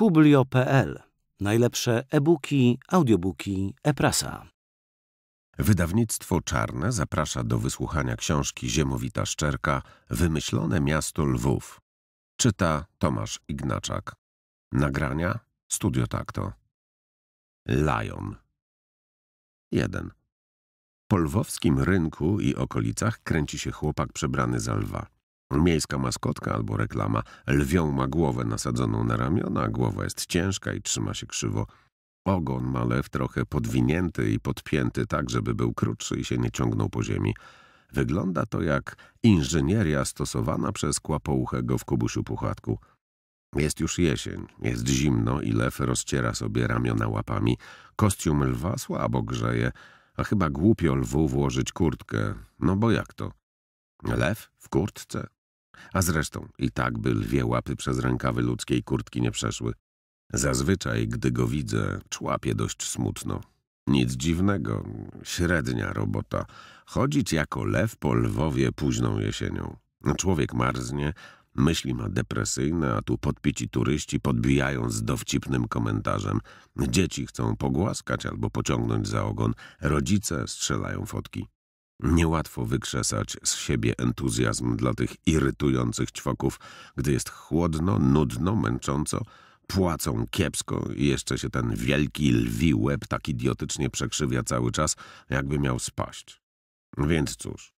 publio.pl. Najlepsze e-booki, audiobooki, e-prasa. Wydawnictwo Czarne zaprasza do wysłuchania książki Ziemowita Szczerka Wymyślone miasto Lwów. Czyta Tomasz Ignaczak. Nagrania Studio Takto. Lion 1. Po lwowskim rynku i okolicach kręci się chłopak przebrany za lwa. Miejska maskotka albo reklama. Lwią ma głowę nasadzoną na ramiona, głowa jest ciężka i trzyma się krzywo. Ogon ma lew trochę podwinięty i podpięty tak, żeby był krótszy i się nie ciągnął po ziemi. Wygląda to jak inżynieria stosowana przez kłapouchego w kubusiu puchatku. Jest już jesień, jest zimno i lew rozciera sobie ramiona łapami. Kostium lwa słabo grzeje, a chyba głupio lwu włożyć kurtkę. No bo jak to? Lew w kurtce? A zresztą i tak by lwie łapy przez rękawy ludzkiej kurtki nie przeszły. Zazwyczaj, gdy go widzę, człapie dość smutno. Nic dziwnego, średnia robota. Chodzić jako lew po Lwowie późną jesienią. Człowiek marznie, myśli ma depresyjne, a tu podpici turyści podbijają z dowcipnym komentarzem. Dzieci chcą pogłaskać albo pociągnąć za ogon, rodzice strzelają fotki. Niełatwo wykrzesać z siebie entuzjazm dla tych irytujących ćwoków, gdy jest chłodno, nudno, męcząco, płacą kiepsko i jeszcze się ten wielki lwi łeb tak idiotycznie przekrzywia cały czas, jakby miał spaść. Więc cóż,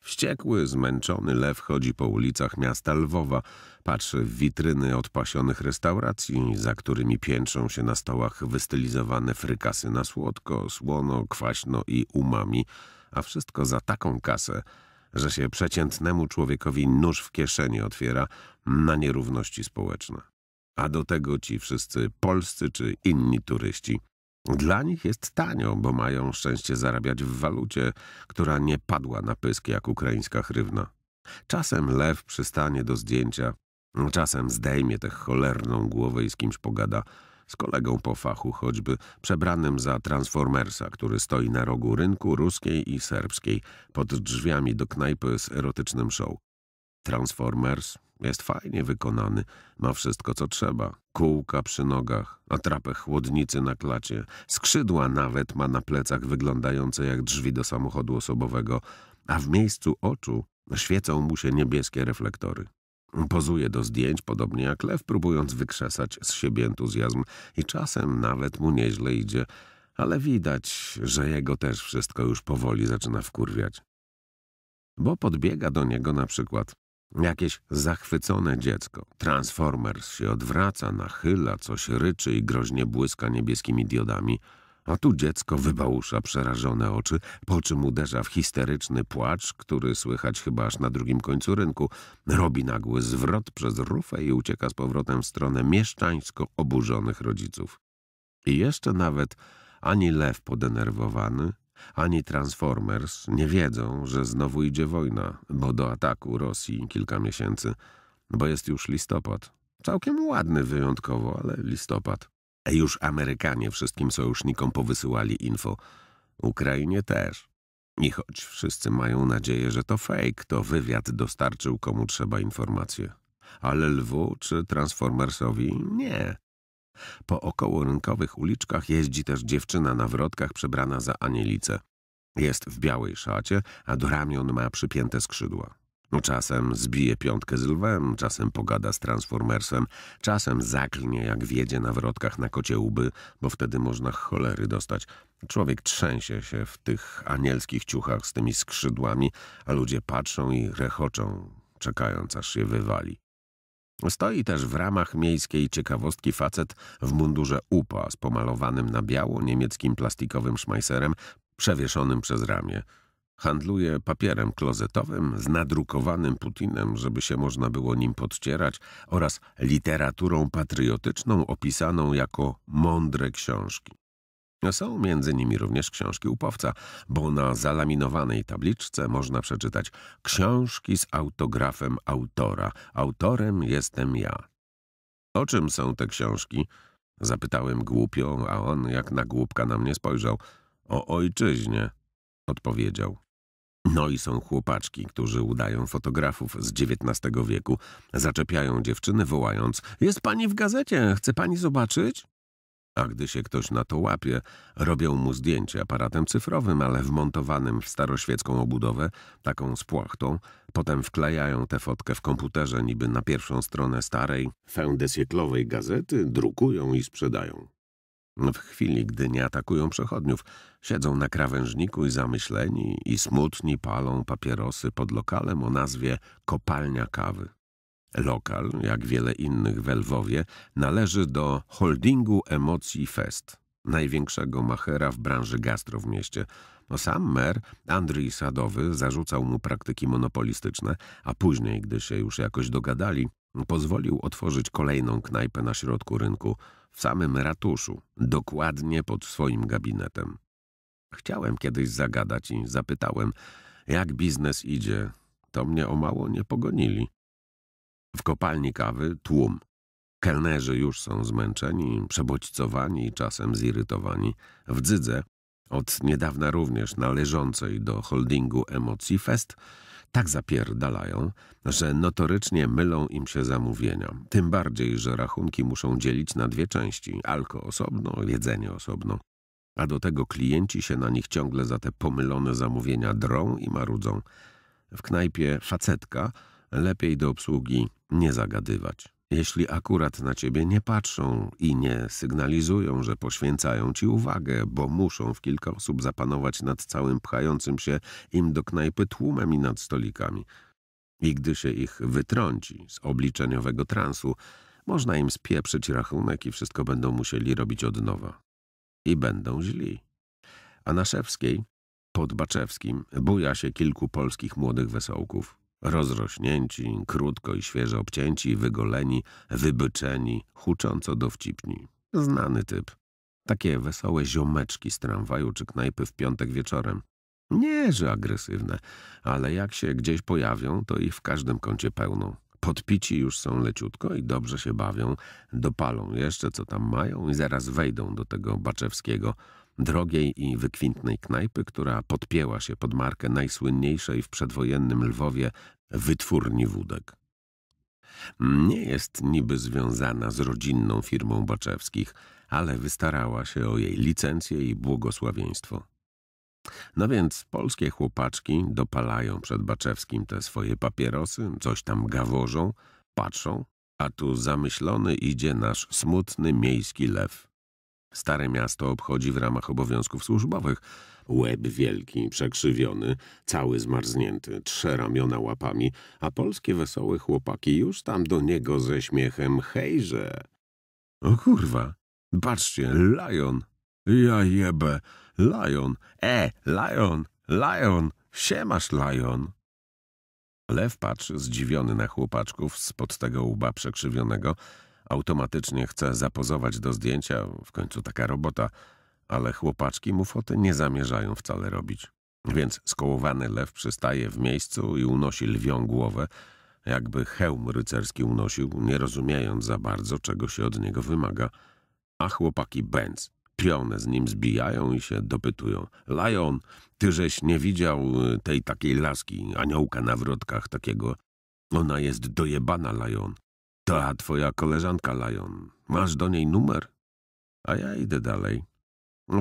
wściekły, zmęczony lew chodzi po ulicach miasta Lwowa, patrzy w witryny odpasionych restauracji, za którymi piętrzą się na stołach wystylizowane frykasy na słodko, słono, kwaśno i umami – a wszystko za taką kasę, że się przeciętnemu człowiekowi nóż w kieszeni otwiera na nierówności społeczne. A do tego ci wszyscy polscy czy inni turyści. Dla nich jest tanio, bo mają szczęście zarabiać w walucie, która nie padła na pysk jak ukraińska chrywna. Czasem lew przystanie do zdjęcia, czasem zdejmie tę cholerną głowę i z kimś pogada – z kolegą po fachu choćby, przebranym za transformersa, który stoi na rogu rynku ruskiej i serbskiej, pod drzwiami do knajpy z erotycznym show. Transformers jest fajnie wykonany, ma wszystko co trzeba. Kółka przy nogach, atrapę chłodnicy na klacie, skrzydła nawet ma na plecach wyglądające jak drzwi do samochodu osobowego, a w miejscu oczu świecą mu się niebieskie reflektory. Pozuje do zdjęć, podobnie jak lew, próbując wykrzesać z siebie entuzjazm i czasem nawet mu nieźle idzie, ale widać, że jego też wszystko już powoli zaczyna wkurwiać. Bo podbiega do niego na przykład jakieś zachwycone dziecko. Transformers się odwraca, nachyla, coś ryczy i groźnie błyska niebieskimi diodami – a tu dziecko wybałusza przerażone oczy, po czym uderza w histeryczny płacz, który słychać chyba aż na drugim końcu rynku. Robi nagły zwrot przez rufę i ucieka z powrotem w stronę mieszczańsko oburzonych rodziców. I jeszcze nawet ani lew podenerwowany, ani Transformers nie wiedzą, że znowu idzie wojna, bo do ataku Rosji kilka miesięcy, bo jest już listopad. Całkiem ładny wyjątkowo, ale listopad. Już Amerykanie wszystkim sojusznikom powysyłali info. Ukrainie też. I choć wszyscy mają nadzieję, że to fake, to wywiad dostarczył komu trzeba informacje. Ale lwu czy Transformersowi nie. Po okołorynkowych uliczkach jeździ też dziewczyna na wrotkach przebrana za anielicę. Jest w białej szacie, a do ramion ma przypięte skrzydła. No, czasem zbije piątkę z lwem, czasem pogada z transformersem, czasem zaklnie jak wiedzie na wrotkach na kocie łby, bo wtedy można cholery dostać. Człowiek trzęsie się w tych anielskich ciuchach z tymi skrzydłami, a ludzie patrzą i rechoczą, czekając aż je wywali. Stoi też w ramach miejskiej ciekawostki facet w mundurze UPA z pomalowanym na biało niemieckim plastikowym szmajserem przewieszonym przez ramię. Handluje papierem klozetowym z nadrukowanym Putinem, żeby się można było nim podcierać, oraz literaturą patriotyczną opisaną jako mądre książki. Są między nimi również książki upowca, bo na zalaminowanej tabliczce można przeczytać książki z autografem autora. Autorem jestem ja. O czym są te książki? Zapytałem głupio, a on jak na głupka na mnie spojrzał. O ojczyźnie, odpowiedział. No i są chłopaczki, którzy udają fotografów z XIX wieku. Zaczepiają dziewczyny wołając – jest pani w gazecie, chce pani zobaczyć? A gdy się ktoś na to łapie, robią mu zdjęcie aparatem cyfrowym, ale wmontowanym w staroświecką obudowę, taką z płachtą. Potem wklejają tę fotkę w komputerze niby na pierwszą stronę starej, fędesieklowej gazety, drukują i sprzedają. W chwili, gdy nie atakują przechodniów, siedzą na krawężniku i zamyśleni i smutni palą papierosy pod lokalem o nazwie Kopalnia Kawy. Lokal, jak wiele innych w Lwowie, należy do holdingu Emocji Fest, największego machera w branży gastro w mieście. No sam mer, Andrzej Sadowy, zarzucał mu praktyki monopolistyczne, a później, gdy się już jakoś dogadali, pozwolił otworzyć kolejną knajpę na środku rynku – w samym ratuszu, dokładnie pod swoim gabinetem. Chciałem kiedyś zagadać i zapytałem, jak biznes idzie. To mnie o mało nie pogonili. W kopalni kawy tłum. Kelnerzy już są zmęczeni, przebodźcowani i czasem zirytowani. W Dzydze, od niedawna również należącej do holdingu Emocji Fest, tak zapierdalają, że notorycznie mylą im się zamówienia. Tym bardziej, że rachunki muszą dzielić na dwie części. Alko osobno, jedzenie osobno. A do tego klienci się na nich ciągle za te pomylone zamówienia drą i marudzą. W knajpie facetka lepiej do obsługi nie zagadywać jeśli akurat na ciebie nie patrzą i nie sygnalizują, że poświęcają ci uwagę, bo muszą w kilka osób zapanować nad całym pchającym się im do knajpy tłumem i nad stolikami. I gdy się ich wytrąci z obliczeniowego transu, można im spieprzyć rachunek i wszystko będą musieli robić od nowa. I będą źli. A na Szewskiej, pod Baczewskim, buja się kilku polskich młodych wesołków. Rozrośnięci, krótko i świeżo obcięci, wygoleni, wybyczeni, hucząco dowcipni. Znany typ. Takie wesołe ziomeczki z tramwaju czy knajpy w piątek wieczorem. Nie, że agresywne, ale jak się gdzieś pojawią, to ich w każdym kącie pełną. Podpici już są leciutko i dobrze się bawią, dopalą jeszcze co tam mają i zaraz wejdą do tego Baczewskiego – drogiej i wykwintnej knajpy, która podpięła się pod markę najsłynniejszej w przedwojennym Lwowie wytwórni wódek. Nie jest niby związana z rodzinną firmą Baczewskich, ale wystarała się o jej licencję i błogosławieństwo. No więc polskie chłopaczki dopalają przed Baczewskim te swoje papierosy, coś tam gaworzą, patrzą, a tu zamyślony idzie nasz smutny miejski lew. Stare miasto obchodzi w ramach obowiązków służbowych. Łeb wielki, przekrzywiony, cały zmarznięty, Trzy ramiona łapami, a polskie wesołe chłopaki już tam do niego ze śmiechem hejże. O kurwa, patrzcie, lion. Ja jebę, lion. E, lion, lion, siemasz lion. Lew patrzy zdziwiony na chłopaczków spod tego łba przekrzywionego, automatycznie chce zapozować do zdjęcia, w końcu taka robota, ale chłopaczki mu foty nie zamierzają wcale robić. Więc skołowany lew przystaje w miejscu i unosi lwią głowę, jakby hełm rycerski unosił, nie rozumiejąc za bardzo, czego się od niego wymaga. A chłopaki bęc, pione z nim zbijają i się dopytują. Lion, tyżeś nie widział y, tej takiej laski, aniołka na wrotkach takiego. Ona jest dojebana, Lion. Ta twoja koleżanka, Lion. Masz do niej numer? A ja idę dalej.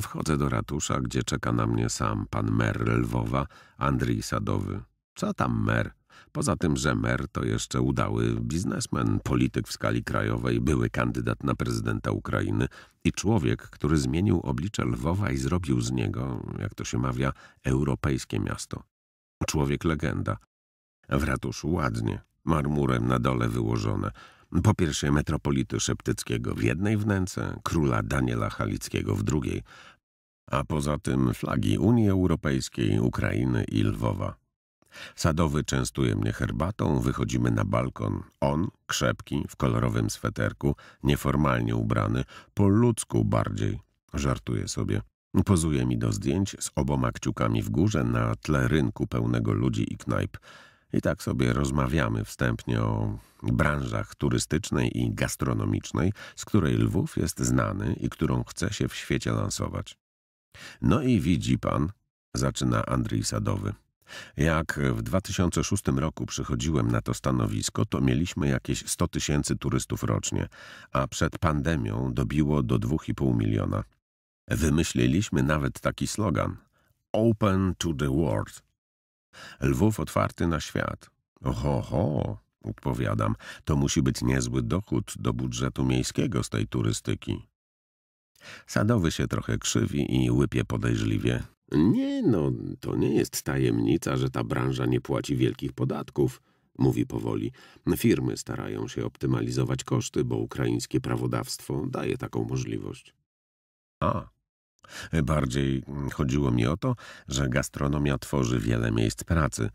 Wchodzę do ratusza, gdzie czeka na mnie sam pan mer Lwowa, Andrii Sadowy. Co tam mer? Poza tym, że mer to jeszcze udały biznesmen, polityk w skali krajowej, były kandydat na prezydenta Ukrainy i człowiek, który zmienił oblicze Lwowa i zrobił z niego, jak to się mawia, europejskie miasto. Człowiek legenda. W ratuszu ładnie, marmurem na dole wyłożone. Po pierwsze metropolity Szeptyckiego w jednej wnęce, króla Daniela Halickiego w drugiej, a poza tym flagi Unii Europejskiej, Ukrainy i Lwowa. Sadowy częstuje mnie herbatą, wychodzimy na balkon. On, krzepki, w kolorowym sweterku, nieformalnie ubrany, po ludzku bardziej, żartuje sobie. Pozuje mi do zdjęć z oboma kciukami w górze na tle rynku pełnego ludzi i knajp. I tak sobie rozmawiamy wstępnie o branżach turystycznej i gastronomicznej, z której Lwów jest znany i którą chce się w świecie lansować. No i widzi pan, zaczyna Andrzej Sadowy. Jak w 2006 roku przychodziłem na to stanowisko, to mieliśmy jakieś 100 tysięcy turystów rocznie, a przed pandemią dobiło do 2,5 miliona. Wymyśliliśmy nawet taki slogan – Open to the World – Lwów otwarty na świat. Ho ho, odpowiadam, to musi być niezły dochód do budżetu miejskiego z tej turystyki. Sadowy się trochę krzywi i łypie podejrzliwie. Nie no, to nie jest tajemnica, że ta branża nie płaci wielkich podatków, mówi powoli. Firmy starają się optymalizować koszty, bo ukraińskie prawodawstwo daje taką możliwość. A, Bardziej chodziło mi o to, że gastronomia tworzy wiele miejsc pracy.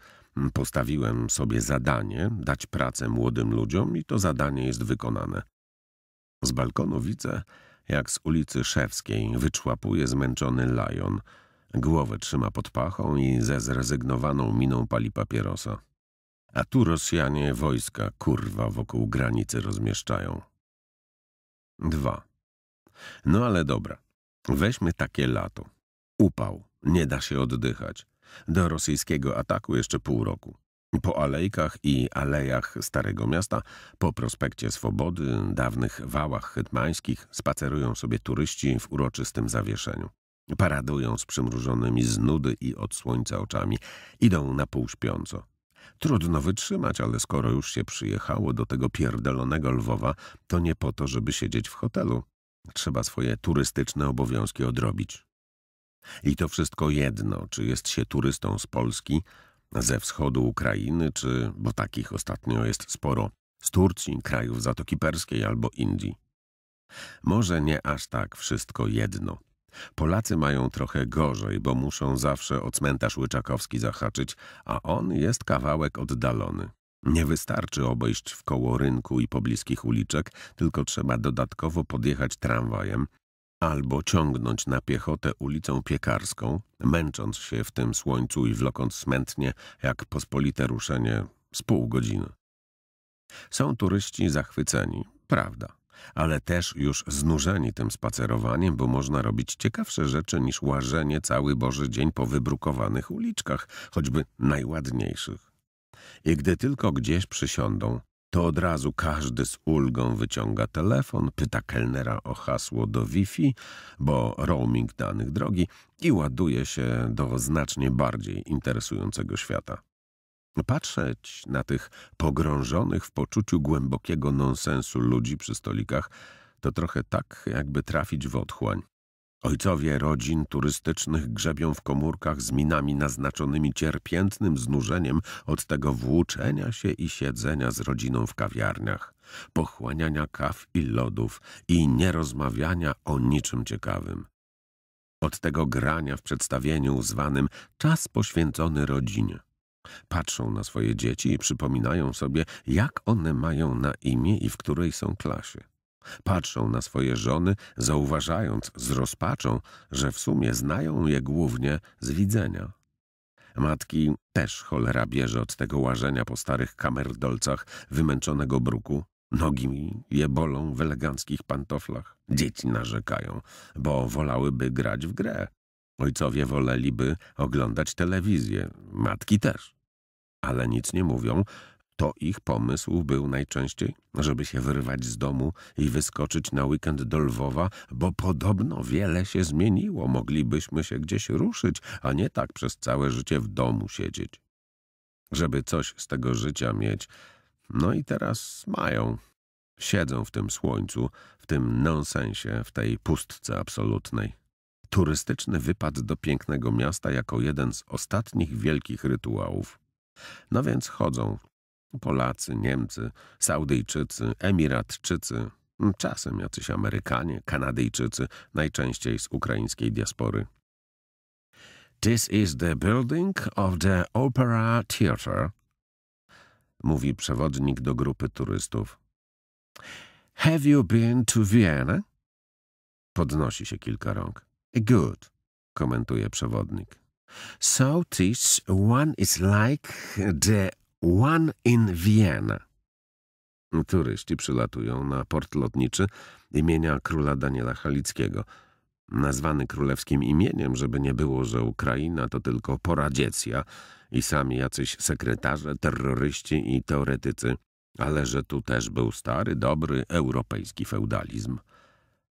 Postawiłem sobie zadanie dać pracę młodym ludziom i to zadanie jest wykonane. Z balkonu widzę, jak z ulicy Szewskiej wyczłapuje zmęczony lion. Głowę trzyma pod pachą i ze zrezygnowaną miną pali papierosa. A tu Rosjanie wojska kurwa wokół granicy rozmieszczają. Dwa. No ale dobra. Weźmy takie lato. Upał. Nie da się oddychać. Do rosyjskiego ataku jeszcze pół roku. Po alejkach i alejach Starego Miasta, po prospekcie Swobody, dawnych wałach hetmańskich spacerują sobie turyści w uroczystym zawieszeniu. Paradują z przymrużonymi z nudy i od słońca oczami. Idą na pół śpiąco. Trudno wytrzymać, ale skoro już się przyjechało do tego pierdolonego Lwowa, to nie po to, żeby siedzieć w hotelu. Trzeba swoje turystyczne obowiązki odrobić. I to wszystko jedno, czy jest się turystą z Polski, ze wschodu Ukrainy, czy, bo takich ostatnio jest sporo, z Turcji, krajów Zatoki Perskiej albo Indii. Może nie aż tak wszystko jedno. Polacy mają trochę gorzej, bo muszą zawsze o cmentarz łyczakowski zahaczyć, a on jest kawałek oddalony. Nie wystarczy obejść w koło rynku i pobliskich uliczek, tylko trzeba dodatkowo podjechać tramwajem albo ciągnąć na piechotę ulicą Piekarską, męcząc się w tym słońcu i wlokąc smętnie jak pospolite ruszenie z pół godziny. Są turyści zachwyceni, prawda, ale też już znużeni tym spacerowaniem, bo można robić ciekawsze rzeczy niż łażenie cały Boży dzień po wybrukowanych uliczkach, choćby najładniejszych i gdy tylko gdzieś przysiądą, to od razu każdy z ulgą wyciąga telefon, pyta kelnera o hasło do Wi-Fi, bo roaming danych drogi i ładuje się do znacznie bardziej interesującego świata. Patrzeć na tych pogrążonych w poczuciu głębokiego nonsensu ludzi przy stolikach to trochę tak, jakby trafić w otchłań. Ojcowie rodzin turystycznych grzebią w komórkach z minami naznaczonymi cierpiętnym znużeniem od tego włóczenia się i siedzenia z rodziną w kawiarniach, pochłaniania kaw i lodów i nierozmawiania o niczym ciekawym. Od tego grania w przedstawieniu zwanym czas poświęcony rodzinie. Patrzą na swoje dzieci i przypominają sobie, jak one mają na imię i w której są klasie. Patrzą na swoje żony, zauważając z rozpaczą, że w sumie znają je głównie z widzenia. Matki też cholera bierze od tego łażenia po starych kamerdolcach wymęczonego bruku. Nogi mi je bolą w eleganckich pantoflach. Dzieci narzekają, bo wolałyby grać w grę. Ojcowie woleliby oglądać telewizję, matki też. Ale nic nie mówią, to ich pomysł był najczęściej, żeby się wyrwać z domu i wyskoczyć na weekend do Lwowa, bo podobno wiele się zmieniło, moglibyśmy się gdzieś ruszyć, a nie tak przez całe życie w domu siedzieć. Żeby coś z tego życia mieć. No i teraz mają. Siedzą w tym słońcu, w tym nonsensie, w tej pustce absolutnej. Turystyczny wypad do pięknego miasta jako jeden z ostatnich wielkich rytuałów. No więc chodzą Polacy, Niemcy, Saudyjczycy, Emiratczycy, mm, czasem jacyś Amerykanie, Kanadyjczycy, najczęściej z ukraińskiej diaspory. This is the building of the Opera Theatre, mówi przewodnik do grupy turystów. Have you been to Vienna? Podnosi się kilka rąk. Good, komentuje przewodnik. So this one is like the one in Vienna. Turyści przylatują na port lotniczy imienia króla Daniela Halickiego, nazwany królewskim imieniem, żeby nie było, że Ukraina to tylko poradziecja i sami jacyś sekretarze, terroryści i teoretycy, ale że tu też był stary, dobry europejski feudalizm.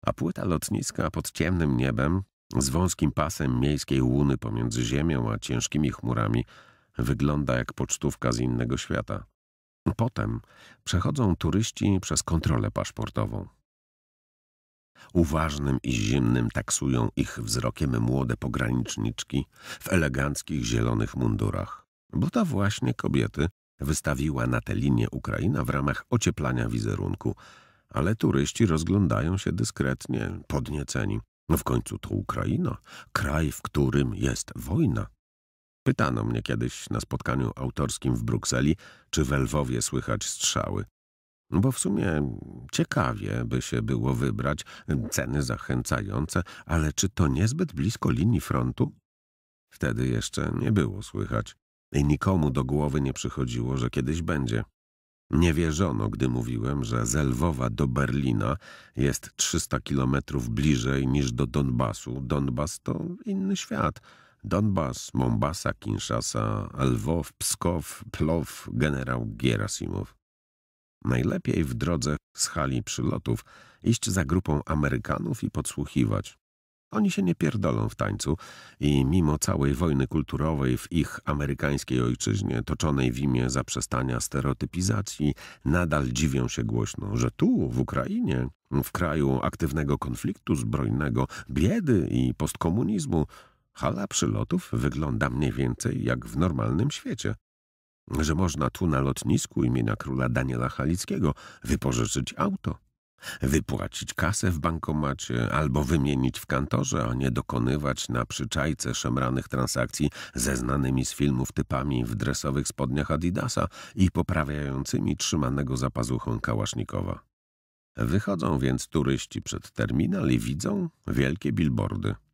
A płyta lotniska pod ciemnym niebem, z wąskim pasem miejskiej łuny pomiędzy ziemią a ciężkimi chmurami – Wygląda jak pocztówka z innego świata. Potem przechodzą turyści przez kontrolę paszportową. Uważnym i zimnym taksują ich wzrokiem młode pograniczniczki w eleganckich zielonych mundurach, bo ta właśnie kobiety wystawiła na tę linię Ukraina w ramach ocieplania wizerunku, ale turyści rozglądają się dyskretnie, podnieceni. No w końcu to Ukraina, kraj, w którym jest wojna. Pytano mnie kiedyś na spotkaniu autorskim w Brukseli, czy w Lwowie słychać strzały. Bo w sumie ciekawie by się było wybrać, ceny zachęcające, ale czy to niezbyt blisko linii frontu? Wtedy jeszcze nie było słychać i nikomu do głowy nie przychodziło, że kiedyś będzie. Nie wierzono, gdy mówiłem, że z Lwowa do Berlina jest 300 kilometrów bliżej niż do Donbasu. Donbas to inny świat – Donbas, Mombasa, Kinshasa, Lwow, Pskow, Plow, generał Gierasimow. Najlepiej w drodze z hali przylotów iść za grupą Amerykanów i podsłuchiwać. Oni się nie pierdolą w tańcu i mimo całej wojny kulturowej w ich amerykańskiej ojczyźnie, toczonej w imię zaprzestania stereotypizacji, nadal dziwią się głośno, że tu, w Ukrainie, w kraju aktywnego konfliktu zbrojnego, biedy i postkomunizmu, Hala przylotów wygląda mniej więcej jak w normalnym świecie. Że można tu na lotnisku imienia króla Daniela Halickiego wypożyczyć auto, wypłacić kasę w bankomacie albo wymienić w kantorze, a nie dokonywać na przyczajce szemranych transakcji ze znanymi z filmów typami w dresowych spodniach Adidasa i poprawiającymi trzymanego za pazuchą Kałasznikowa. Wychodzą więc turyści przed terminal i widzą wielkie billboardy –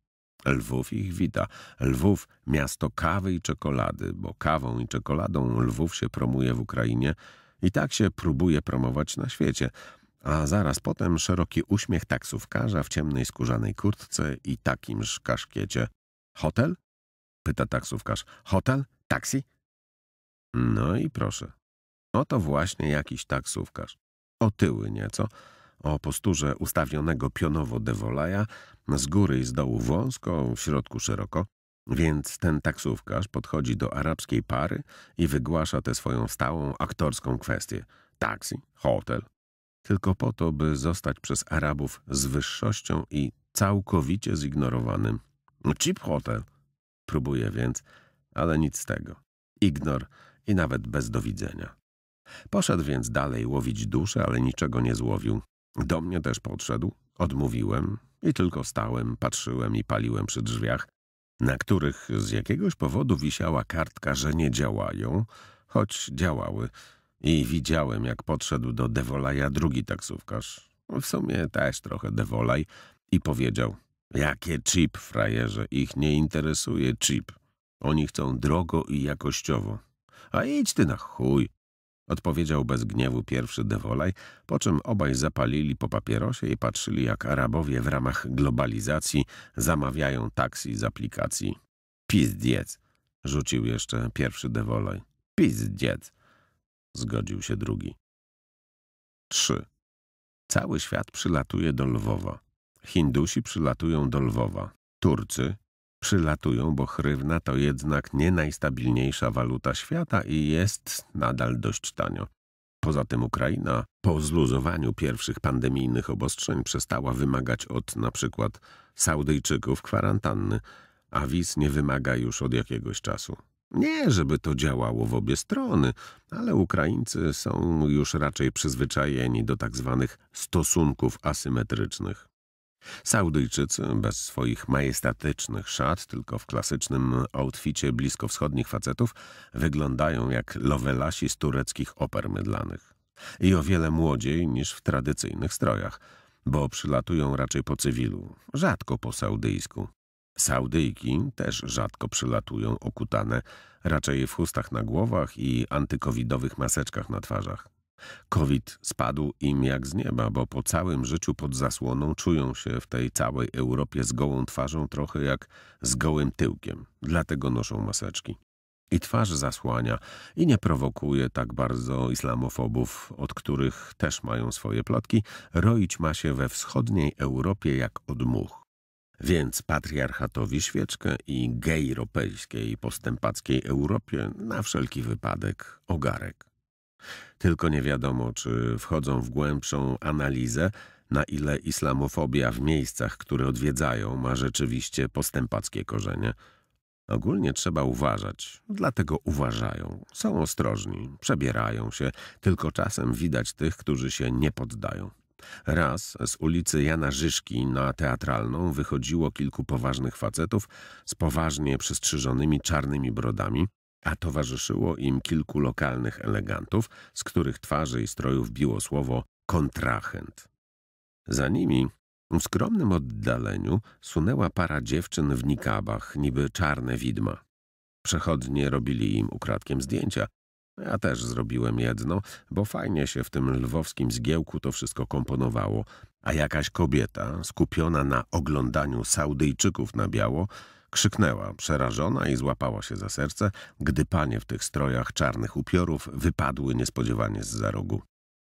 Lwów ich wita. Lwów miasto kawy i czekolady, bo kawą i czekoladą Lwów się promuje w Ukrainie i tak się próbuje promować na świecie. A zaraz potem szeroki uśmiech taksówkarza w ciemnej skórzanej kurtce i takimż kaszkiecie. Hotel? pyta taksówkarz. Hotel? Taksi? No i proszę. Oto właśnie jakiś taksówkarz. Otyły nieco, o posturze ustawionego pionowo dewolaja, z góry i z dołu wąsko, w środku szeroko, więc ten taksówkarz podchodzi do arabskiej pary i wygłasza tę swoją stałą aktorską kwestię. Taksi, hotel. Tylko po to, by zostać przez Arabów z wyższością i całkowicie zignorowanym. Cheap hotel. Próbuje więc, ale nic z tego. Ignor i nawet bez do widzenia. Poszedł więc dalej łowić duszę, ale niczego nie złowił. Do mnie też podszedł, odmówiłem i tylko stałem, patrzyłem i paliłem przy drzwiach, na których z jakiegoś powodu wisiała kartka, że nie działają, choć działały. I widziałem, jak podszedł do Devolaja drugi taksówkarz, w sumie też trochę Devolaj, i powiedział, jakie chip, frajerze, ich nie interesuje chip. Oni chcą drogo i jakościowo. A idź ty na chuj, odpowiedział bez gniewu pierwszy Devolaj, po czym obaj zapalili po papierosie i patrzyli, jak Arabowie w ramach globalizacji zamawiają taksi z aplikacji. Pizdziec, rzucił jeszcze pierwszy Devolaj. Pizdziec, zgodził się drugi. 3. Cały świat przylatuje do Lwowa. Hindusi przylatują do Lwowa. Turcy, przylatują, bo chrywna to jednak nie najstabilniejsza waluta świata i jest nadal dość tanio. Poza tym Ukraina po zluzowaniu pierwszych pandemijnych obostrzeń przestała wymagać od na przykład Saudyjczyków kwarantanny, a wiz nie wymaga już od jakiegoś czasu. Nie, żeby to działało w obie strony, ale Ukraińcy są już raczej przyzwyczajeni do tak zwanych stosunków asymetrycznych. Saudyjczycy, bez swoich majestatycznych szat, tylko w klasycznym outficie bliskowschodnich facetów, wyglądają jak lowelasi z tureckich oper mydlanych. I o wiele młodziej niż w tradycyjnych strojach, bo przylatują raczej po cywilu, rzadko po saudyjsku. Saudyjki też rzadko przylatują okutane, raczej w chustach na głowach i antykowidowych maseczkach na twarzach. COVID spadł im jak z nieba, bo po całym życiu pod zasłoną czują się w tej całej Europie z gołą twarzą trochę jak z gołym tyłkiem. Dlatego noszą maseczki. I twarz zasłania i nie prowokuje tak bardzo islamofobów, od których też mają swoje plotki, roić ma się we wschodniej Europie jak od much. Więc patriarchatowi świeczkę i europejskiej postępackiej Europie na wszelki wypadek ogarek. Tylko nie wiadomo, czy wchodzą w głębszą analizę, na ile islamofobia w miejscach, które odwiedzają, ma rzeczywiście postępackie korzenie. Ogólnie trzeba uważać, dlatego uważają, są ostrożni, przebierają się, tylko czasem widać tych, którzy się nie poddają. Raz z ulicy Jana Żyszki na teatralną wychodziło kilku poważnych facetów z poważnie przystrzyżonymi czarnymi brodami, a towarzyszyło im kilku lokalnych elegantów, z których twarzy i strojów biło słowo kontrahent. Za nimi, w skromnym oddaleniu, sunęła para dziewczyn w nikabach, niby czarne widma. Przechodnie robili im ukradkiem zdjęcia. Ja też zrobiłem jedno, bo fajnie się w tym lwowskim zgiełku to wszystko komponowało, a jakaś kobieta, skupiona na oglądaniu Saudyjczyków na biało, Krzyknęła, przerażona i złapała się za serce, gdy panie w tych strojach czarnych upiorów wypadły niespodziewanie z za rogu.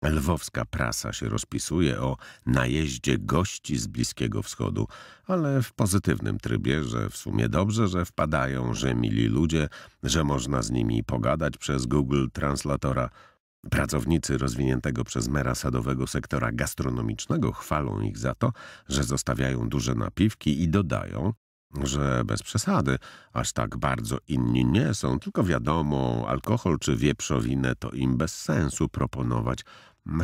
Lwowska prasa się rozpisuje o najeździe gości z Bliskiego Wschodu, ale w pozytywnym trybie, że w sumie dobrze, że wpadają, że mili ludzie, że można z nimi pogadać przez Google Translatora. Pracownicy rozwiniętego przez mera sadowego sektora gastronomicznego chwalą ich za to, że zostawiają duże napiwki i dodają, że bez przesady, aż tak bardzo inni nie są, tylko wiadomo, alkohol czy wieprzowinę to im bez sensu proponować,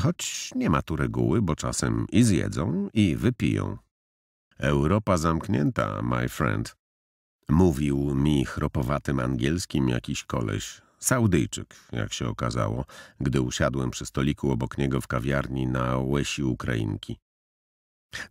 choć nie ma tu reguły, bo czasem i zjedzą, i wypiją. Europa zamknięta, my friend. Mówił mi chropowatym angielskim jakiś koleś, Saudyjczyk, jak się okazało, gdy usiadłem przy stoliku obok niego w kawiarni na łesi Ukrainki.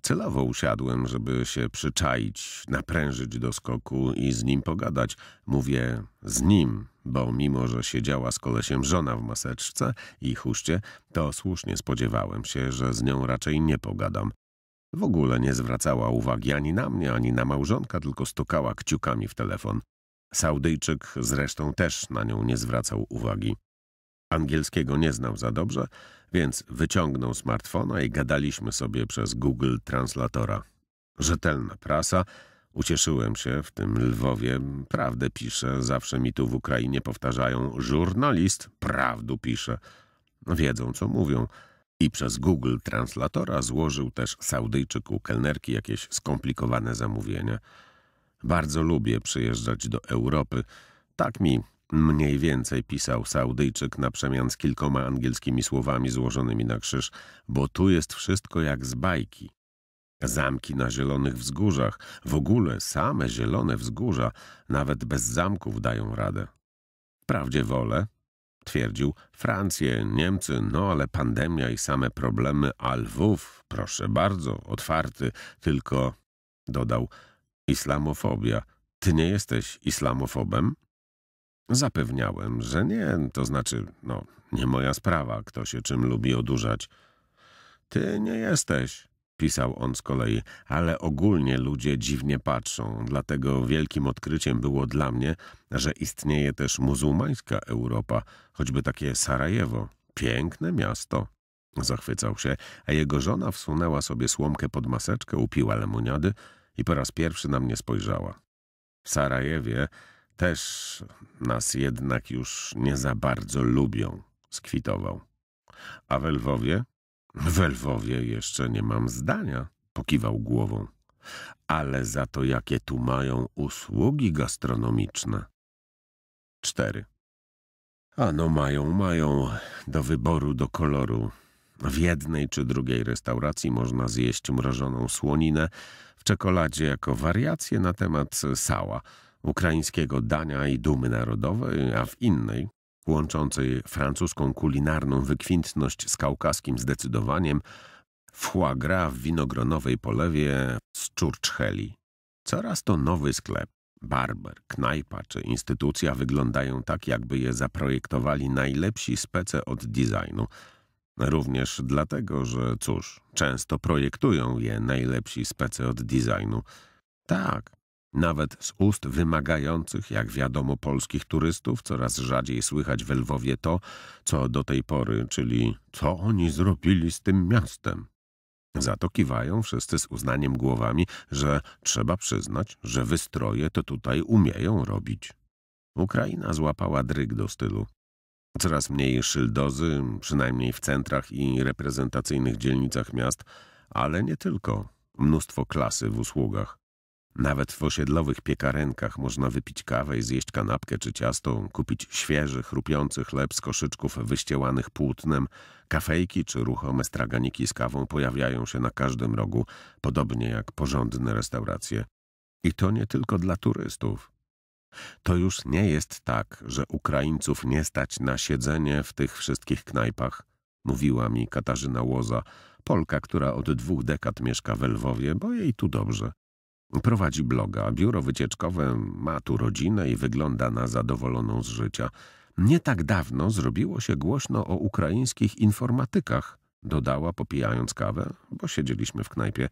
Celowo usiadłem, żeby się przyczaić, naprężyć do skoku i z nim pogadać. Mówię z nim, bo mimo, że siedziała z kolesiem żona w maseczce i huście, to słusznie spodziewałem się, że z nią raczej nie pogadam. W ogóle nie zwracała uwagi ani na mnie, ani na małżonka, tylko stukała kciukami w telefon. Saudyjczyk zresztą też na nią nie zwracał uwagi. Angielskiego nie znał za dobrze, więc wyciągnął smartfona i gadaliśmy sobie przez Google Translatora. Rzetelna prasa. Ucieszyłem się, w tym Lwowie prawdę pisze. Zawsze mi tu w Ukrainie powtarzają żurnalist, prawdu pisze. Wiedzą, co mówią. I przez Google Translatora złożył też Saudyjczyk u kelnerki jakieś skomplikowane zamówienia. Bardzo lubię przyjeżdżać do Europy. Tak mi Mniej więcej pisał Saudyjczyk na przemian z kilkoma angielskimi słowami złożonymi na krzyż, bo tu jest wszystko jak z bajki. Zamki na zielonych wzgórzach, w ogóle same zielone wzgórza, nawet bez zamków dają radę. Wprawdzie wolę, twierdził, Francję, Niemcy, no ale pandemia i same problemy, a Lwów, proszę bardzo, otwarty, tylko, dodał, islamofobia. Ty nie jesteś islamofobem? Zapewniałem, że nie, to znaczy, no, nie moja sprawa, kto się czym lubi odurzać. Ty nie jesteś, pisał on z kolei, ale ogólnie ludzie dziwnie patrzą, dlatego wielkim odkryciem było dla mnie, że istnieje też muzułmańska Europa, choćby takie Sarajewo. Piękne miasto. Zachwycał się, a jego żona wsunęła sobie słomkę pod maseczkę, upiła lemoniady i po raz pierwszy na mnie spojrzała. W Sarajewie też nas jednak już nie za bardzo lubią, skwitował. A we Lwowie? We Lwowie jeszcze nie mam zdania, pokiwał głową. Ale za to jakie tu mają usługi gastronomiczne. Cztery. Ano mają, mają do wyboru, do koloru. W jednej czy drugiej restauracji można zjeść mrożoną słoninę w czekoladzie jako wariację na temat sała – ukraińskiego dania i dumy narodowej, a w innej, łączącej francuską kulinarną wykwintność z kaukaskim zdecydowaniem, foie gras w winogronowej polewie z Churchheli. Coraz to nowy sklep, barber, knajpa czy instytucja wyglądają tak, jakby je zaprojektowali najlepsi spece od designu. Również dlatego, że cóż, często projektują je najlepsi spece od designu. Tak, nawet z ust wymagających, jak wiadomo, polskich turystów coraz rzadziej słychać we Lwowie to, co do tej pory, czyli co oni zrobili z tym miastem. Za to kiwają wszyscy z uznaniem głowami, że trzeba przyznać, że wystroje to tutaj umieją robić. Ukraina złapała dryg do stylu. Coraz mniej szyldozy, przynajmniej w centrach i reprezentacyjnych dzielnicach miast, ale nie tylko. Mnóstwo klasy w usługach. Nawet w osiedlowych piekarenkach można wypić kawę i zjeść kanapkę czy ciasto, kupić świeży, chrupiący chleb z koszyczków wyściełanych płótnem. Kafejki czy ruchome straganiki z kawą pojawiają się na każdym rogu, podobnie jak porządne restauracje. I to nie tylko dla turystów. To już nie jest tak, że Ukraińców nie stać na siedzenie w tych wszystkich knajpach, mówiła mi Katarzyna Łoza, Polka, która od dwóch dekad mieszka w Lwowie, bo jej tu dobrze. Prowadzi bloga, biuro wycieczkowe, ma tu rodzinę i wygląda na zadowoloną z życia. Nie tak dawno zrobiło się głośno o ukraińskich informatykach, dodała popijając kawę, bo siedzieliśmy w knajpie.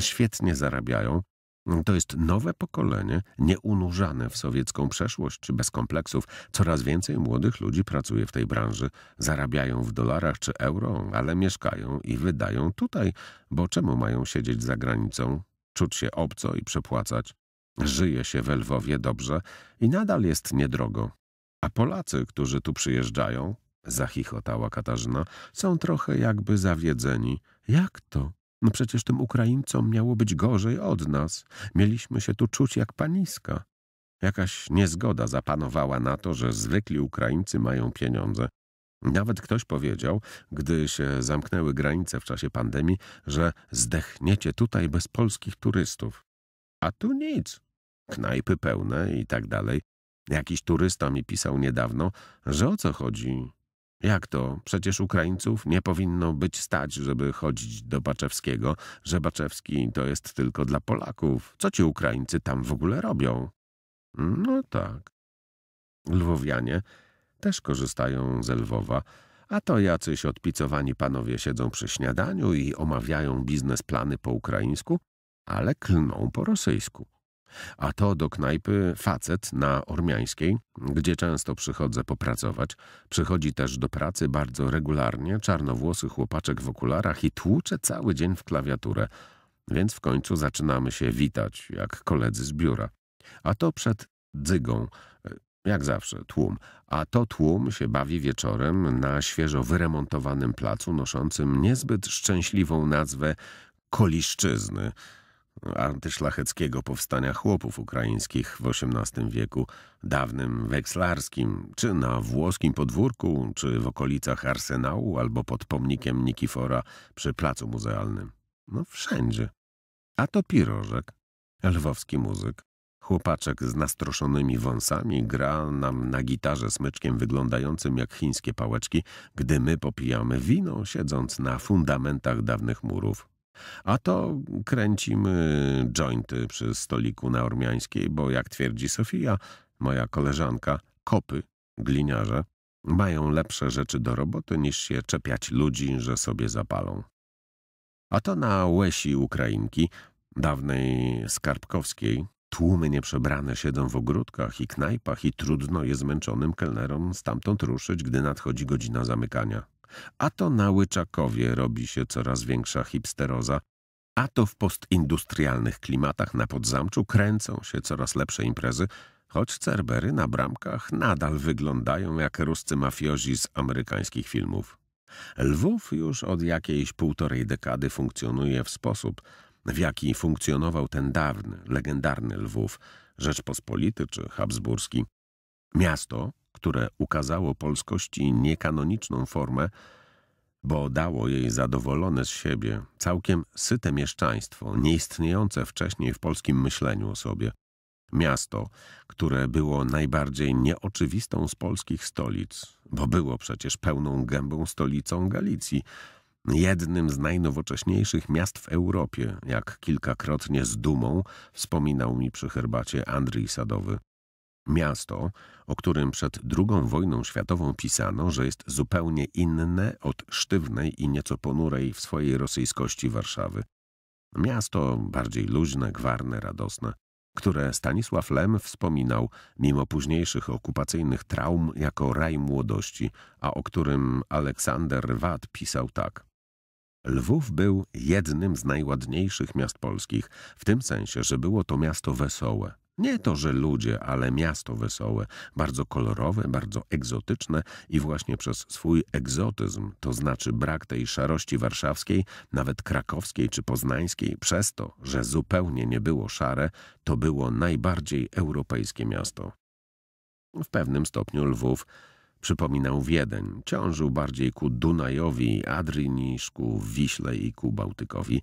Świetnie zarabiają. To jest nowe pokolenie, nieunurzane w sowiecką przeszłość czy bez kompleksów. Coraz więcej młodych ludzi pracuje w tej branży. Zarabiają w dolarach czy euro, ale mieszkają i wydają tutaj, bo czemu mają siedzieć za granicą? czuć się obco i przepłacać. Żyje się we Lwowie dobrze i nadal jest niedrogo. A Polacy, którzy tu przyjeżdżają, zachichotała Katarzyna, są trochę jakby zawiedzeni. Jak to? No przecież tym Ukraińcom miało być gorzej od nas. Mieliśmy się tu czuć jak paniska. Jakaś niezgoda zapanowała na to, że zwykli Ukraińcy mają pieniądze, nawet ktoś powiedział, gdy się zamknęły granice w czasie pandemii, że zdechniecie tutaj bez polskich turystów. A tu nic. Knajpy pełne i tak dalej. Jakiś turysta mi pisał niedawno, że o co chodzi? Jak to? Przecież Ukraińców nie powinno być stać, żeby chodzić do Baczewskiego, że Baczewski to jest tylko dla Polaków. Co ci Ukraińcy tam w ogóle robią? No tak. Lwowianie też korzystają z Lwowa, a to jacyś odpicowani panowie siedzą przy śniadaniu i omawiają biznesplany po ukraińsku, ale klną po rosyjsku. A to do knajpy facet na Ormiańskiej, gdzie często przychodzę popracować. Przychodzi też do pracy bardzo regularnie, czarnowłosy chłopaczek w okularach i tłucze cały dzień w klawiaturę. Więc w końcu zaczynamy się witać, jak koledzy z biura. A to przed dzygą, jak zawsze, tłum. A to tłum się bawi wieczorem na świeżo wyremontowanym placu noszącym niezbyt szczęśliwą nazwę Koliszczyzny, antyszlacheckiego powstania chłopów ukraińskich w XVIII wieku, dawnym wekslarskim, czy na włoskim podwórku, czy w okolicach Arsenału, albo pod pomnikiem Nikifora przy placu muzealnym. No wszędzie. A to pirożek, lwowski muzyk, Chłopaczek z nastroszonymi wąsami gra nam na gitarze smyczkiem wyglądającym jak chińskie pałeczki, gdy my popijamy wino, siedząc na fundamentach dawnych murów. A to kręcimy jointy przy stoliku na Ormiańskiej, bo jak twierdzi Sofia, moja koleżanka, kopy, gliniarze, mają lepsze rzeczy do roboty niż się czepiać ludzi, że sobie zapalą. A to na Łesi Ukrainki, dawnej Skarbkowskiej, Tłumy nieprzebrane siedzą w ogródkach i knajpach i trudno je zmęczonym kelnerom stamtąd ruszyć, gdy nadchodzi godzina zamykania. A to na Łyczakowie robi się coraz większa hipsteroza, a to w postindustrialnych klimatach na Podzamczu kręcą się coraz lepsze imprezy, choć cerbery na bramkach nadal wyglądają jak ruscy mafiozi z amerykańskich filmów. Lwów już od jakiejś półtorej dekady funkcjonuje w sposób, w jaki funkcjonował ten dawny, legendarny Lwów, Rzeczpospolity czy Habsburski. Miasto, które ukazało polskości niekanoniczną formę, bo dało jej zadowolone z siebie, całkiem syte mieszczaństwo, nieistniejące wcześniej w polskim myśleniu o sobie. Miasto, które było najbardziej nieoczywistą z polskich stolic, bo było przecież pełną gębą stolicą Galicji – jednym z najnowocześniejszych miast w Europie, jak kilkakrotnie z dumą wspominał mi przy herbacie Andrzej Sadowy. Miasto, o którym przed II wojną światową pisano, że jest zupełnie inne od sztywnej i nieco ponurej w swojej rosyjskości Warszawy. Miasto bardziej luźne, gwarne, radosne, które Stanisław Lem wspominał mimo późniejszych okupacyjnych traum jako raj młodości, a o którym Aleksander Wad pisał tak. Lwów był jednym z najładniejszych miast polskich, w tym sensie, że było to miasto wesołe. Nie to, że ludzie, ale miasto wesołe, bardzo kolorowe, bardzo egzotyczne i właśnie przez swój egzotyzm, to znaczy brak tej szarości warszawskiej, nawet krakowskiej czy poznańskiej, przez to, że zupełnie nie było szare, to było najbardziej europejskie miasto. W pewnym stopniu Lwów Przypominał Wiedeń, ciążył bardziej ku Dunajowi, Adrii niż ku Wiśle i ku Bałtykowi.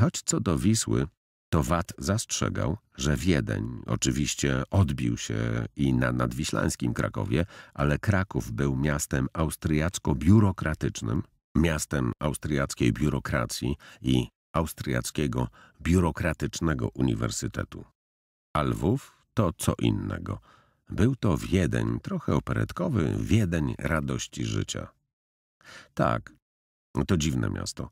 Choć co do Wisły, to Wat zastrzegał, że Wiedeń oczywiście odbił się i na nadwiślańskim Krakowie, ale Kraków był miastem austriacko-biurokratycznym, miastem austriackiej biurokracji i austriackiego biurokratycznego uniwersytetu. A Lwów to co innego – był to Wiedeń, trochę operetkowy, Wiedeń radości życia. Tak, to dziwne miasto.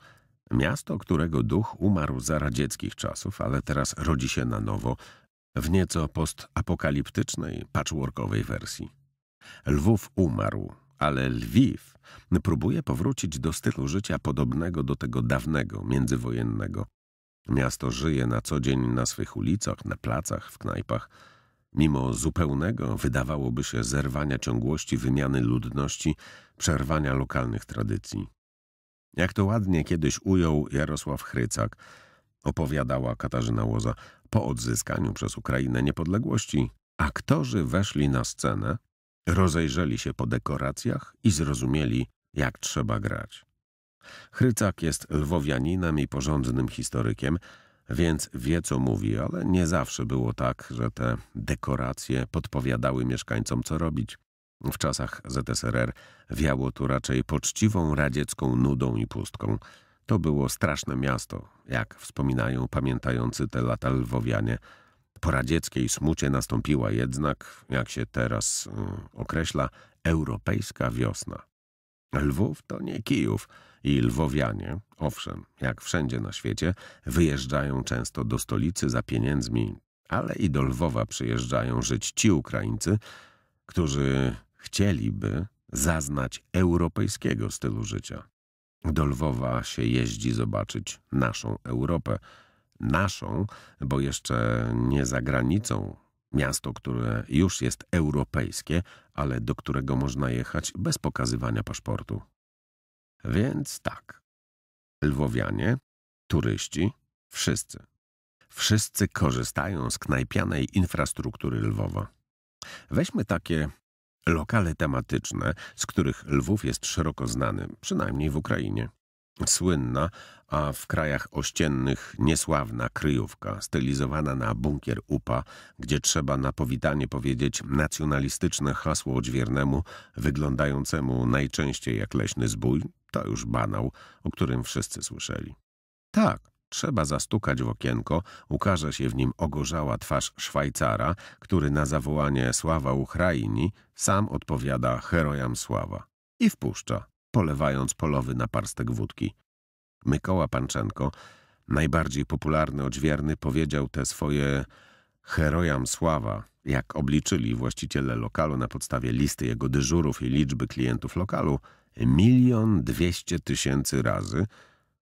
Miasto, którego duch umarł za radzieckich czasów, ale teraz rodzi się na nowo, w nieco postapokaliptycznej, patchworkowej wersji. Lwów umarł, ale Lwiw próbuje powrócić do stylu życia podobnego do tego dawnego, międzywojennego. Miasto żyje na co dzień na swych ulicach, na placach, w knajpach – Mimo zupełnego, wydawałoby się, zerwania ciągłości wymiany ludności, przerwania lokalnych tradycji. Jak to ładnie kiedyś ujął Jarosław Chrycak, opowiadała Katarzyna Łoza, po odzyskaniu przez Ukrainę niepodległości, aktorzy weszli na scenę, rozejrzeli się po dekoracjach i zrozumieli, jak trzeba grać. Chrycak jest lwowianinem i porządnym historykiem, więc wie co mówi, ale nie zawsze było tak, że te dekoracje podpowiadały mieszkańcom co robić. W czasach ZSRR wiało tu raczej poczciwą radziecką nudą i pustką. To było straszne miasto, jak wspominają pamiętający te lata lwowianie. Po radzieckiej smucie nastąpiła jednak, jak się teraz mm, określa, europejska wiosna. Lwów to nie Kijów, i lwowianie, owszem, jak wszędzie na świecie, wyjeżdżają często do stolicy za pieniędzmi, ale i do Lwowa przyjeżdżają żyć ci Ukraińcy, którzy chcieliby zaznać europejskiego stylu życia. Do Lwowa się jeździ zobaczyć naszą Europę. Naszą, bo jeszcze nie za granicą. Miasto, które już jest europejskie, ale do którego można jechać bez pokazywania paszportu. Więc tak. Lwowianie, turyści, wszyscy. Wszyscy korzystają z knajpianej infrastruktury Lwowa. Weźmy takie lokale tematyczne, z których Lwów jest szeroko znany, przynajmniej w Ukrainie. Słynna, a w krajach ościennych niesławna kryjówka, stylizowana na bunkier UPA, gdzie trzeba na powitanie powiedzieć nacjonalistyczne hasło odźwiernemu, wyglądającemu najczęściej jak leśny zbój, to już banał, o którym wszyscy słyszeli. Tak, trzeba zastukać w okienko, ukaże się w nim ogorzała twarz Szwajcara, który na zawołanie Sława Ukraini sam odpowiada herojam sława. I wpuszcza, polewając polowy na parstek wódki. Mykoła Panczenko, najbardziej popularny odźwierny, powiedział te swoje herojam sława, jak obliczyli właściciele lokalu na podstawie listy jego dyżurów i liczby klientów lokalu – milion dwieście tysięcy razy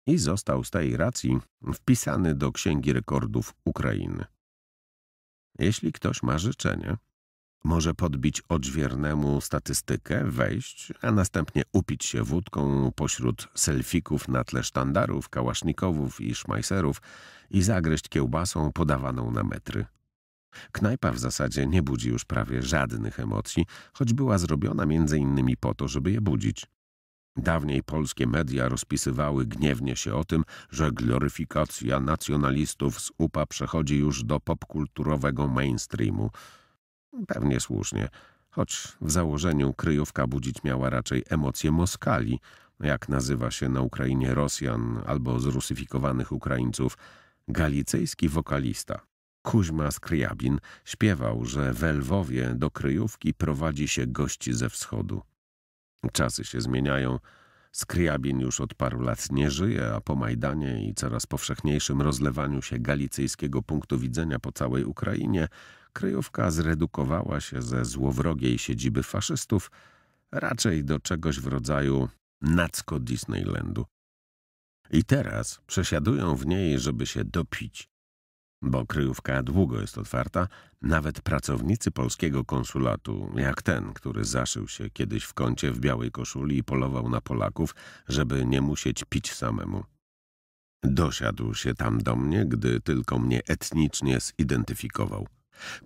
i został z tej racji wpisany do Księgi Rekordów Ukrainy. Jeśli ktoś ma życzenie, może podbić odźwiernemu statystykę, wejść, a następnie upić się wódką pośród selfików na tle sztandarów, kałasznikowów i szmajserów i zagryźć kiełbasą podawaną na metry. Knajpa w zasadzie nie budzi już prawie żadnych emocji, choć była zrobiona między innymi po to, żeby je budzić. Dawniej polskie media rozpisywały gniewnie się o tym, że gloryfikacja nacjonalistów z UPA przechodzi już do popkulturowego mainstreamu. Pewnie słusznie, choć w założeniu kryjówka budzić miała raczej emocje Moskali, jak nazywa się na Ukrainie Rosjan albo zrusyfikowanych Ukraińców, galicyjski wokalista. Kuźma Skryabin śpiewał, że w Lwowie do kryjówki prowadzi się gości ze wschodu. Czasy się zmieniają. Skriabin już od paru lat nie żyje, a po Majdanie i coraz powszechniejszym rozlewaniu się galicyjskiego punktu widzenia po całej Ukrainie, kryjówka zredukowała się ze złowrogiej siedziby faszystów raczej do czegoś w rodzaju nacko Disneylandu. I teraz przesiadują w niej, żeby się dopić, bo kryjówka długo jest otwarta, nawet pracownicy polskiego konsulatu, jak ten, który zaszył się kiedyś w kącie w białej koszuli i polował na Polaków, żeby nie musieć pić samemu. Dosiadł się tam do mnie, gdy tylko mnie etnicznie zidentyfikował.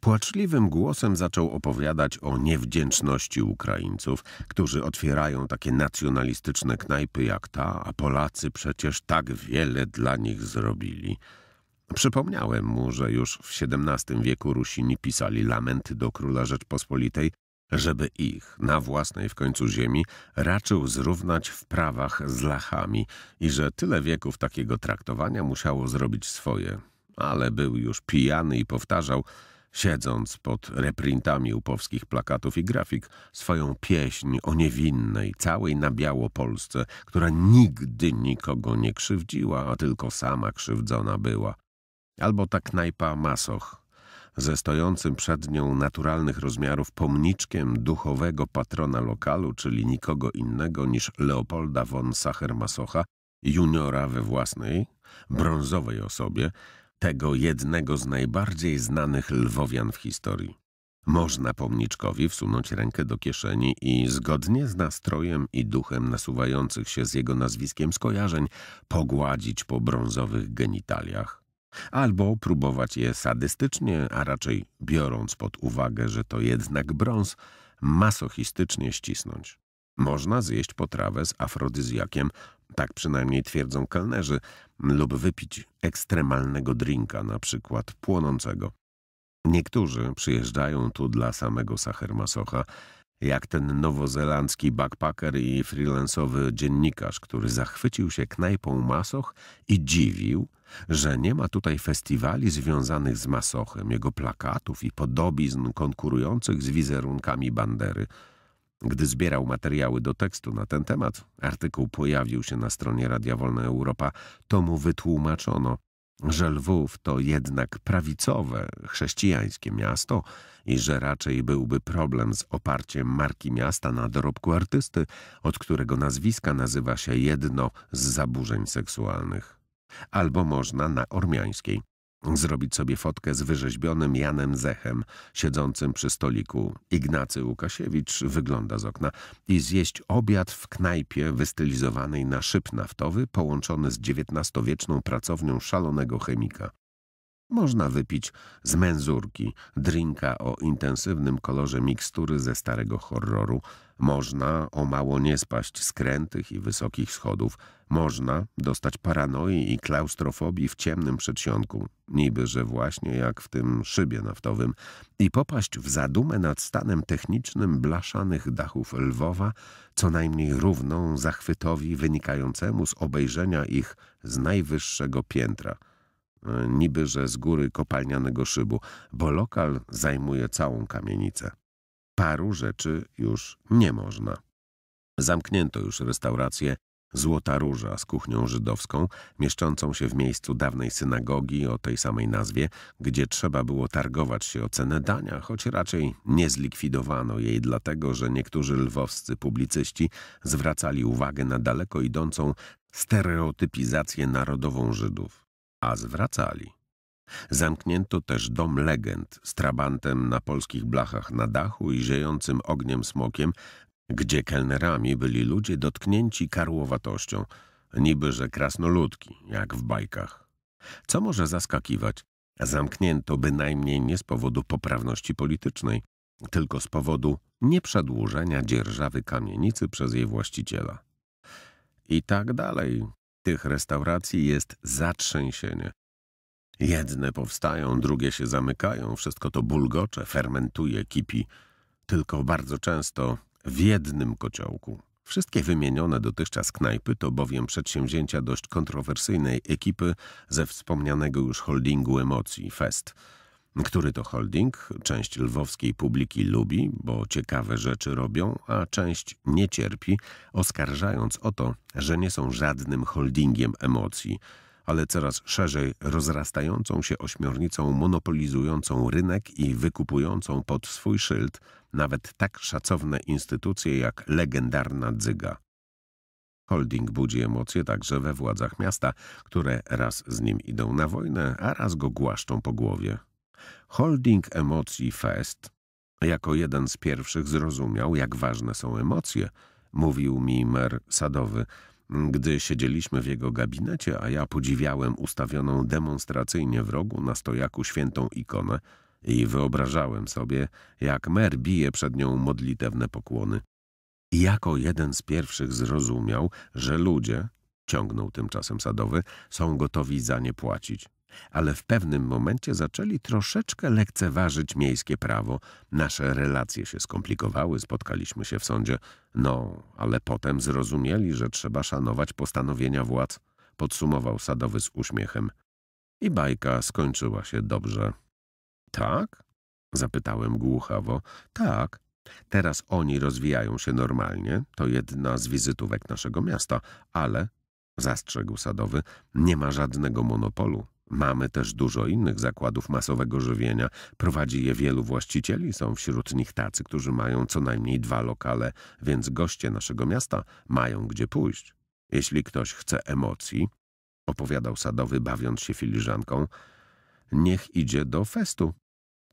Płaczliwym głosem zaczął opowiadać o niewdzięczności Ukraińców, którzy otwierają takie nacjonalistyczne knajpy jak ta, a Polacy przecież tak wiele dla nich zrobili – Przypomniałem mu, że już w XVII wieku Rusini pisali lamenty do króla Rzeczpospolitej, żeby ich, na własnej w końcu ziemi, raczył zrównać w prawach z lachami i że tyle wieków takiego traktowania musiało zrobić swoje. Ale był już pijany i powtarzał, siedząc pod reprintami upowskich plakatów i grafik, swoją pieśń o niewinnej, całej na biało Polsce, która nigdy nikogo nie krzywdziła, a tylko sama krzywdzona była albo ta knajpa Masoch, ze stojącym przed nią naturalnych rozmiarów pomniczkiem duchowego patrona lokalu, czyli nikogo innego niż Leopolda von Sacher-Masocha, juniora we własnej, brązowej osobie, tego jednego z najbardziej znanych lwowian w historii. Można pomniczkowi wsunąć rękę do kieszeni i zgodnie z nastrojem i duchem nasuwających się z jego nazwiskiem skojarzeń pogładzić po brązowych genitaliach Albo próbować je sadystycznie, a raczej biorąc pod uwagę, że to jednak brąz, masochistycznie ścisnąć. Można zjeść potrawę z afrodyzjakiem, tak przynajmniej twierdzą kelnerzy, lub wypić ekstremalnego drinka, na przykład płonącego. Niektórzy przyjeżdżają tu dla samego Sachermasocha, Masocha, jak ten nowozelandzki backpacker i freelansowy dziennikarz, który zachwycił się knajpą Masoch i dziwił, że nie ma tutaj festiwali związanych z Masochem, jego plakatów i podobizn konkurujących z wizerunkami Bandery. Gdy zbierał materiały do tekstu na ten temat, artykuł pojawił się na stronie Radia Wolna Europa, to mu wytłumaczono, że Lwów to jednak prawicowe, chrześcijańskie miasto i że raczej byłby problem z oparciem marki miasta na dorobku artysty, od którego nazwiska nazywa się jedno z zaburzeń seksualnych albo można na Ormiańskiej. Zrobić sobie fotkę z wyrzeźbionym Janem Zechem, siedzącym przy stoliku. Ignacy Łukasiewicz wygląda z okna i zjeść obiad w knajpie wystylizowanej na szyb naftowy połączony z XIX-wieczną pracownią szalonego chemika. Można wypić z menzurki, drinka o intensywnym kolorze mikstury ze starego horroru, można o mało nie spaść z krętych i wysokich schodów. Można dostać paranoi i klaustrofobii w ciemnym przedsionku, niby że właśnie jak w tym szybie naftowym, i popaść w zadumę nad stanem technicznym blaszanych dachów Lwowa, co najmniej równą zachwytowi wynikającemu z obejrzenia ich z najwyższego piętra e, – niby że z góry kopalnianego szybu, bo lokal zajmuje całą kamienicę paru rzeczy już nie można. Zamknięto już restaurację Złota Róża z kuchnią żydowską, mieszczącą się w miejscu dawnej synagogi o tej samej nazwie, gdzie trzeba było targować się o cenę dania, choć raczej nie zlikwidowano jej dlatego, że niektórzy lwowscy publicyści zwracali uwagę na daleko idącą stereotypizację narodową Żydów. A zwracali. Zamknięto też dom legend z trabantem na polskich blachach na dachu i ziejącym ogniem smokiem, gdzie kelnerami byli ludzie dotknięci karłowatością, niby że krasnoludki, jak w bajkach. Co może zaskakiwać? Zamknięto bynajmniej nie z powodu poprawności politycznej, tylko z powodu nieprzedłużenia dzierżawy kamienicy przez jej właściciela. I tak dalej. Tych restauracji jest zatrzęsienie. Jedne powstają, drugie się zamykają, wszystko to bulgocze, fermentuje, kipi. Tylko bardzo często w jednym kociołku. Wszystkie wymienione dotychczas knajpy to bowiem przedsięwzięcia dość kontrowersyjnej ekipy ze wspomnianego już holdingu emocji Fest. Który to holding część lwowskiej publiki lubi, bo ciekawe rzeczy robią, a część nie cierpi, oskarżając o to, że nie są żadnym holdingiem emocji – ale coraz szerzej rozrastającą się ośmiornicą monopolizującą rynek i wykupującą pod swój szyld nawet tak szacowne instytucje jak legendarna Dzyga. Holding budzi emocje także we władzach miasta, które raz z nim idą na wojnę, a raz go głaszczą po głowie. Holding Emocji Fest jako jeden z pierwszych zrozumiał, jak ważne są emocje, mówił mi mer Sadowy, gdy siedzieliśmy w jego gabinecie, a ja podziwiałem ustawioną demonstracyjnie w rogu na stojaku świętą ikonę i wyobrażałem sobie, jak mer bije przed nią modlitewne pokłony. I jako jeden z pierwszych zrozumiał, że ludzie, ciągnął tymczasem sadowy, są gotowi za nie płacić ale w pewnym momencie zaczęli troszeczkę lekceważyć miejskie prawo. Nasze relacje się skomplikowały, spotkaliśmy się w sądzie. No, ale potem zrozumieli, że trzeba szanować postanowienia władz, podsumował Sadowy z uśmiechem. I bajka skończyła się dobrze. Tak? Zapytałem głuchawo. Tak. Teraz oni rozwijają się normalnie, to jedna z wizytówek naszego miasta, ale, zastrzegł Sadowy, nie ma żadnego monopolu. Mamy też dużo innych zakładów masowego żywienia. Prowadzi je wielu właścicieli, są wśród nich tacy, którzy mają co najmniej dwa lokale, więc goście naszego miasta mają gdzie pójść. Jeśli ktoś chce emocji, opowiadał sadowy, bawiąc się filiżanką, niech idzie do festu.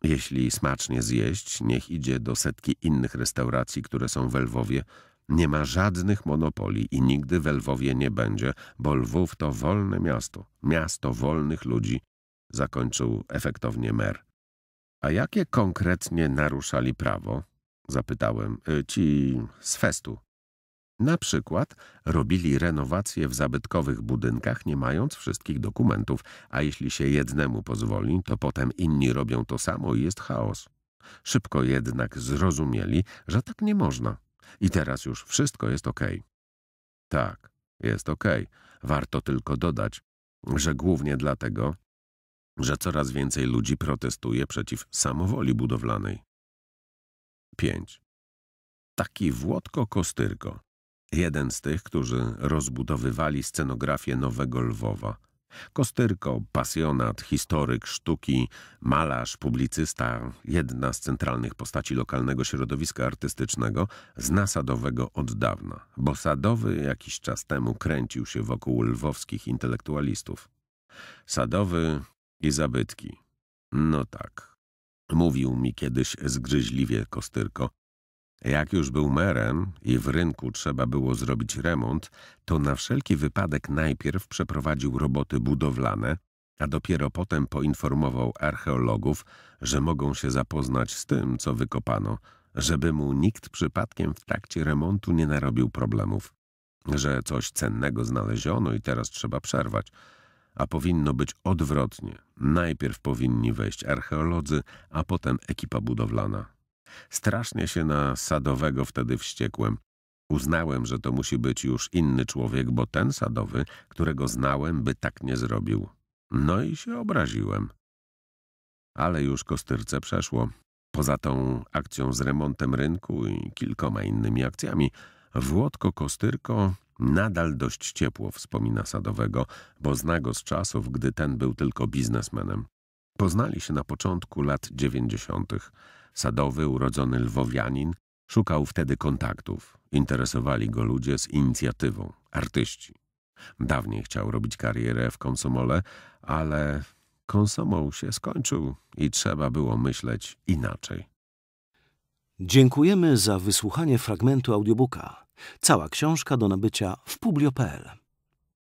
Jeśli smacznie zjeść, niech idzie do setki innych restauracji, które są w Lwowie nie ma żadnych monopoli i nigdy we Lwowie nie będzie, bo Lwów to wolne miasto, miasto wolnych ludzi, zakończył efektownie mer. A jakie konkretnie naruszali prawo? Zapytałem. Y, ci z festu. Na przykład robili renowacje w zabytkowych budynkach, nie mając wszystkich dokumentów, a jeśli się jednemu pozwoli, to potem inni robią to samo i jest chaos. Szybko jednak zrozumieli, że tak nie można. I teraz już wszystko jest ok. Tak, jest ok. Warto tylko dodać, że głównie dlatego, że coraz więcej ludzi protestuje przeciw samowoli budowlanej. 5. Taki Włodko Kostyrko. Jeden z tych, którzy rozbudowywali scenografię Nowego Lwowa – Kostyrko, pasjonat, historyk sztuki, malarz, publicysta, jedna z centralnych postaci lokalnego środowiska artystycznego, zna Sadowego od dawna, bo Sadowy jakiś czas temu kręcił się wokół lwowskich intelektualistów. Sadowy i zabytki. No tak. Mówił mi kiedyś zgryźliwie Kostyrko, jak już był merem i w rynku trzeba było zrobić remont, to na wszelki wypadek najpierw przeprowadził roboty budowlane, a dopiero potem poinformował archeologów, że mogą się zapoznać z tym, co wykopano, żeby mu nikt przypadkiem w trakcie remontu nie narobił problemów, że coś cennego znaleziono i teraz trzeba przerwać, a powinno być odwrotnie. Najpierw powinni wejść archeolodzy, a potem ekipa budowlana. Strasznie się na sadowego wtedy wściekłem. Uznałem, że to musi być już inny człowiek, bo ten sadowy, którego znałem, by tak nie zrobił. No i się obraziłem. Ale już kostyrce przeszło. Poza tą akcją z remontem rynku i kilkoma innymi akcjami, Włodko Kostyrko nadal dość ciepło wspomina Sadowego, bo zna go z czasów, gdy ten był tylko biznesmenem. Poznali się na początku lat dziewięćdziesiątych. Sadowy, urodzony lwowianin, szukał wtedy kontaktów. Interesowali go ludzie z inicjatywą, artyści. Dawniej chciał robić karierę w Konsomole, ale Konsomol się skończył i trzeba było myśleć inaczej. Dziękujemy za wysłuchanie fragmentu audiobooka. Cała książka do nabycia w publio.pl.